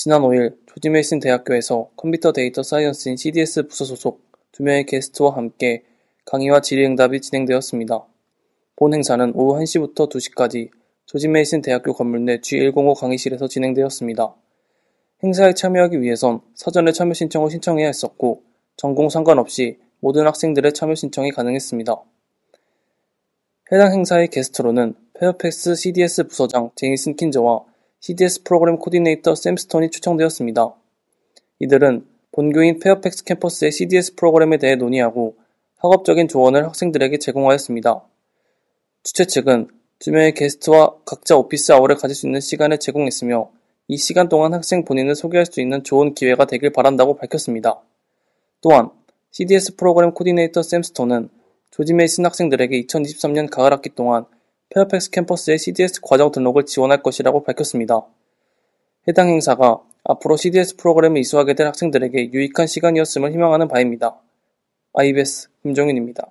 지난 5일 조지 메이슨 대학교에서 컴퓨터 데이터 사이언스인 CDS 부서 소속 두 명의 게스트와 함께 강의와 질의응답이 진행되었습니다. 본 행사는 오후 1시부터 2시까지 조지 메이슨 대학교 건물 내 G105 강의실에서 진행되었습니다. 행사에 참여하기 위해선 사전에 참여 신청을 신청해야 했었고 전공 상관없이 모든 학생들의 참여 신청이 가능했습니다. 해당 행사의 게스트로는 페어팩스 CDS 부서장 제니슨 킨저와 CDS 프로그램 코디네이터 샘 스톤이 초청되었습니다. 이들은 본교인 페어팩스 캠퍼스의 CDS 프로그램에 대해 논의하고 학업적인 조언을 학생들에게 제공하였습니다. 주최 측은 두 명의 게스트와 각자 오피스 아워를 가질 수 있는 시간을 제공했으며 이 시간 동안 학생 본인을 소개할 수 있는 좋은 기회가 되길 바란다고 밝혔습니다. 또한 CDS 프로그램 코디네이터 샘 스톤은 조지 메이슨 학생들에게 2023년 가을 학기 동안 페어팩스 캠퍼스의 CDS 과정 등록을 지원할 것이라고 밝혔습니다. 해당 행사가 앞으로 CDS 프로그램에 이수하게 될 학생들에게 유익한 시간이었음을 희망하는 바입니다. IBS 김종인입니다